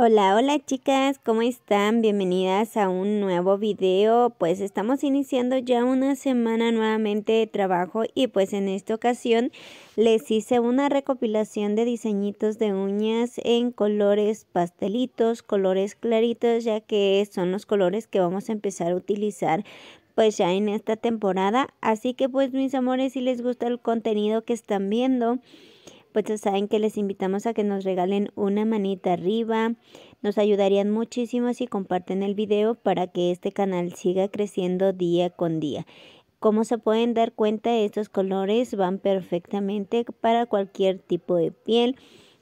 Hola, hola chicas, ¿cómo están? Bienvenidas a un nuevo video. Pues estamos iniciando ya una semana nuevamente de trabajo y pues en esta ocasión les hice una recopilación de diseñitos de uñas en colores pastelitos, colores claritos, ya que son los colores que vamos a empezar a utilizar pues ya en esta temporada. Así que pues mis amores, si les gusta el contenido que están viendo pues ya saben que les invitamos a que nos regalen una manita arriba. Nos ayudarían muchísimo si comparten el video para que este canal siga creciendo día con día. Como se pueden dar cuenta, estos colores van perfectamente para cualquier tipo de piel.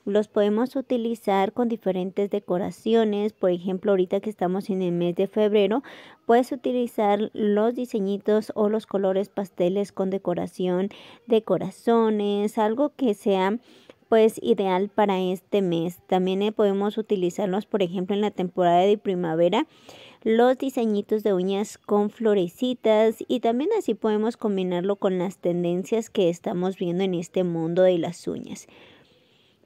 Los podemos utilizar con diferentes decoraciones, por ejemplo, ahorita que estamos en el mes de febrero, puedes utilizar los diseñitos o los colores pasteles con decoración de corazones, algo que sea pues ideal para este mes. También eh, podemos utilizarlos, por ejemplo, en la temporada de primavera, los diseñitos de uñas con florecitas y también así podemos combinarlo con las tendencias que estamos viendo en este mundo de las uñas.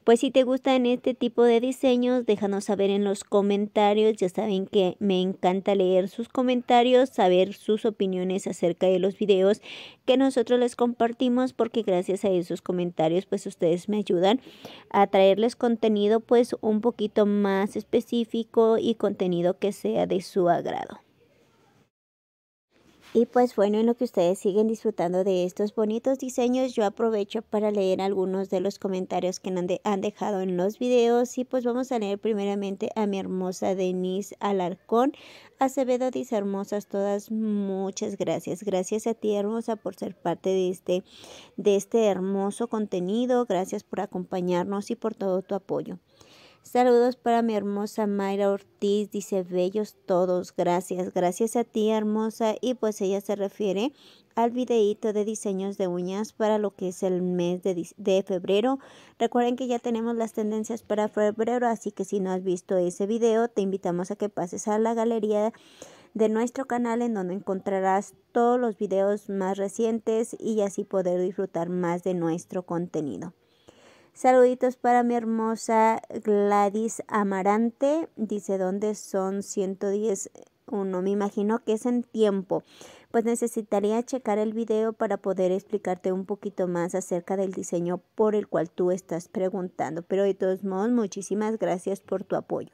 Pues si te gustan este tipo de diseños, déjanos saber en los comentarios. Ya saben que me encanta leer sus comentarios, saber sus opiniones acerca de los videos que nosotros les compartimos, porque gracias a esos comentarios, pues ustedes me ayudan a traerles contenido pues un poquito más específico y contenido que sea de su agrado. Y pues bueno, en lo que ustedes siguen disfrutando de estos bonitos diseños, yo aprovecho para leer algunos de los comentarios que han, dejado en los videos. Y pues vamos a leer primeramente a mi hermosa Denise Alarcón. Acevedo dice, hermosas todas, muchas gracias. Gracias a ti, hermosa, por ser parte de este, de este hermoso contenido. Gracias por acompañarnos y por todo tu apoyo. Saludos para mi hermosa Mayra Ortiz, dice bellos todos, gracias, gracias a ti hermosa y pues ella se refiere al videíto de diseños de uñas para lo que es el mes de, de, febrero. Recuerden que ya tenemos las tendencias para febrero, así que si no has visto ese video, te invitamos a que pases a la galería de nuestro canal en donde encontrarás todos los videos más recientes y así poder disfrutar más de nuestro contenido. Saluditos para mi hermosa Gladys Amarante. Dice, ¿dónde son 110? Uno, me imagino que es en tiempo. Pues necesitaría checar el video para poder explicarte un poquito más acerca del diseño por el cual tú estás preguntando. Pero de todos modos, muchísimas gracias por tu apoyo.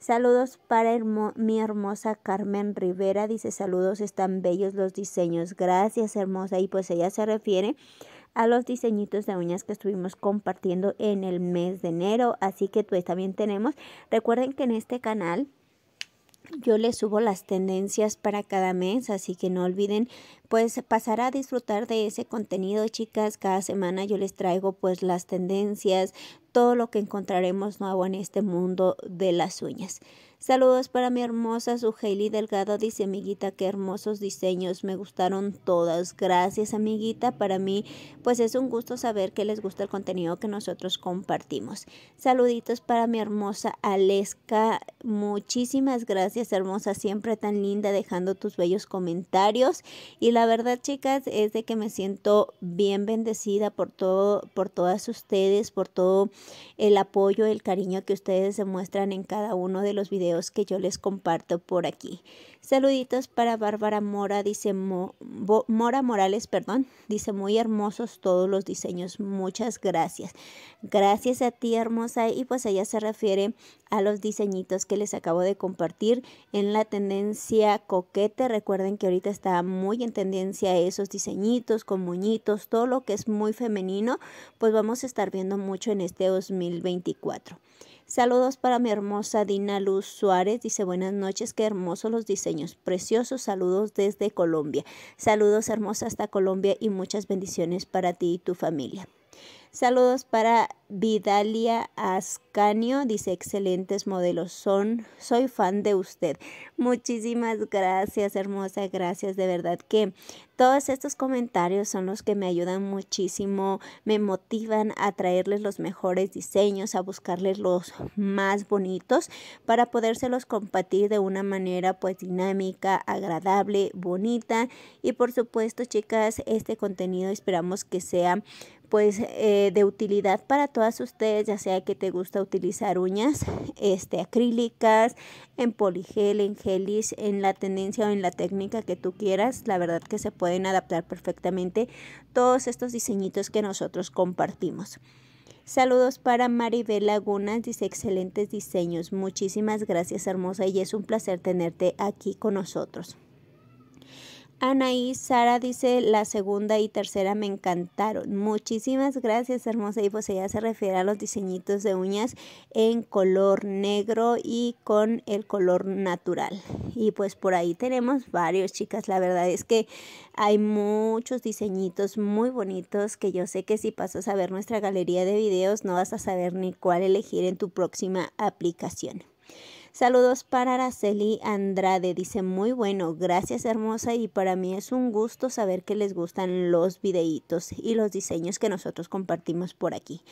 Saludos para mi hermosa Carmen Rivera. Dice, saludos, están bellos los diseños. Gracias, hermosa. Y pues ella se refiere a los diseñitos de uñas que estuvimos compartiendo en el mes de enero. Así que pues también tenemos, recuerden que en este canal yo les subo las tendencias para cada mes, así que no olviden pues pasar a disfrutar de ese contenido, chicas. Cada semana yo les traigo pues las tendencias, todo lo que encontraremos nuevo en este mundo de las uñas. Saludos para mi hermosa Suheili Delgado, dice amiguita, qué hermosos diseños, me gustaron todas. Gracias amiguita, para mí pues es un gusto saber que les gusta el contenido que nosotros compartimos. Saluditos para mi hermosa Aleska, muchísimas gracias hermosa, siempre tan linda dejando tus bellos comentarios. Y la verdad chicas es de que me siento bien bendecida por todo, por todas ustedes, por todo el apoyo, el cariño que ustedes demuestran en cada uno de los videos que yo les comparto por aquí. Saluditos para Bárbara Mora, dice Mora Morales, perdón, dice muy hermosos todos los diseños, muchas gracias. Gracias a ti hermosa y pues ella se refiere a los diseñitos que les acabo de compartir en la tendencia coquete. Recuerden que ahorita está muy en tendencia esos diseñitos con muñitos todo lo que es muy femenino, pues vamos a estar viendo mucho en este 2024. Saludos para mi hermosa Dina Luz Suárez. Dice buenas noches, qué hermosos los diseños. Preciosos saludos desde Colombia. Saludos hermosa hasta Colombia y muchas bendiciones para ti y tu familia. Saludos para Vidalia Ascanio. Dice, excelentes modelos son. Soy fan de usted. Muchísimas gracias, hermosa. Gracias. De verdad que todos estos comentarios son los que me ayudan muchísimo. Me motivan a traerles los mejores diseños, a buscarles los más bonitos para podérselos compartir de una manera pues dinámica, agradable, bonita. Y por supuesto, chicas, este contenido esperamos que sea pues eh, de utilidad para todas ustedes, ya sea que te gusta utilizar uñas este, acrílicas, en poligel, en gelis, en la tendencia o en la técnica que tú quieras, la verdad que se pueden adaptar perfectamente todos estos diseñitos que nosotros compartimos. Saludos para Maribel Lagunas, dice excelentes diseños. Muchísimas gracias hermosa y es un placer tenerte aquí con nosotros. Anaí, Sara dice, la segunda y tercera me encantaron. Muchísimas gracias, hermosa. Y pues ella se refiere a los diseñitos de uñas en color negro y con el color natural. Y pues por ahí tenemos varios, chicas. La verdad es que hay muchos diseñitos muy bonitos que yo sé que si pasas a ver nuestra galería de videos no vas a saber ni cuál elegir en tu próxima aplicación. Saludos para Araceli Andrade. Dice, muy bueno, gracias hermosa y para mí es un gusto saber que les gustan los videitos y los diseños que nosotros compartimos por aquí.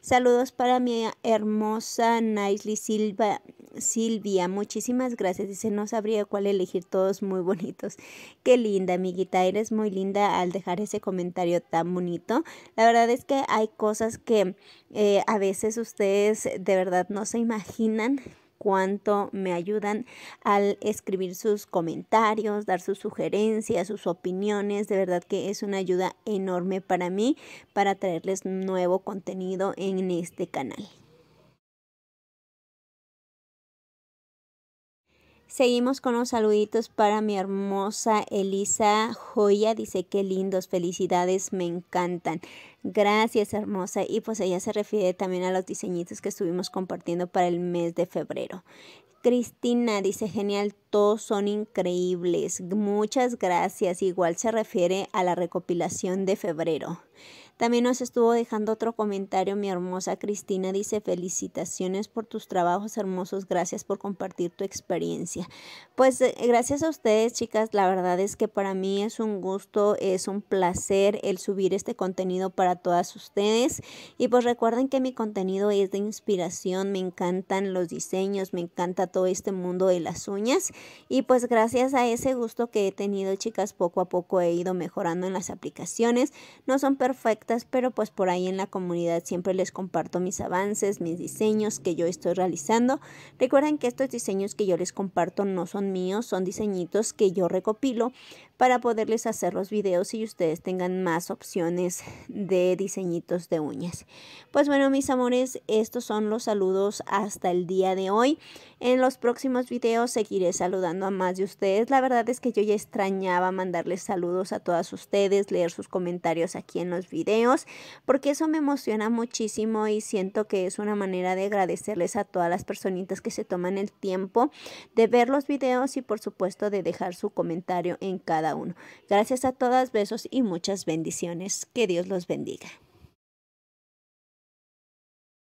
Saludos para mi hermosa Nicely Silva, Silvia. Muchísimas gracias. Dice, no sabría cuál elegir, todos muy bonitos. Qué linda, amiguita. Eres muy linda al dejar ese comentario tan bonito. La verdad es que hay cosas que eh, a veces ustedes de verdad no se imaginan cuánto me ayudan al escribir sus comentarios, dar sus sugerencias, sus opiniones. De verdad que es una ayuda enorme para mí para traerles nuevo contenido en este canal. Seguimos con los saluditos para mi hermosa Elisa Joya. Dice, qué lindos, felicidades, me encantan. Gracias, hermosa. Y pues ella se refiere también a los diseñitos que estuvimos compartiendo para el mes de febrero. Cristina dice, genial, todos son increíbles. Muchas gracias. Igual se refiere a la recopilación de febrero. También nos estuvo dejando otro comentario mi hermosa Cristina. Dice, felicitaciones por tus trabajos hermosos. Gracias por compartir tu experiencia. Pues eh, gracias a ustedes, chicas. La verdad es que para mí es un gusto, es un placer el subir este contenido para todas ustedes. Y pues recuerden que mi contenido es de inspiración. Me encantan los diseños, me encanta todo este mundo de las uñas. Y pues gracias a ese gusto que he tenido, chicas, poco a poco he ido mejorando en las aplicaciones. No son perfectas pero pues por ahí en la comunidad siempre les comparto mis avances, mis diseños que yo estoy realizando. Recuerden que estos diseños que yo les comparto no son míos, son diseñitos que yo recopilo para poderles hacer los videos y ustedes tengan más opciones de diseñitos de uñas. Pues bueno, mis amores, estos son los saludos hasta el día de hoy. En los próximos videos seguiré saludando a más de ustedes. La verdad es que yo ya extrañaba mandarles saludos a todas ustedes, leer sus comentarios aquí en los videos, porque eso me emociona muchísimo y siento que es una manera de agradecerles a todas las personitas que se toman el tiempo de ver los videos y por supuesto de dejar su comentario en cada uno. Gracias a todas, besos y muchas bendiciones. Que Dios los bendiga.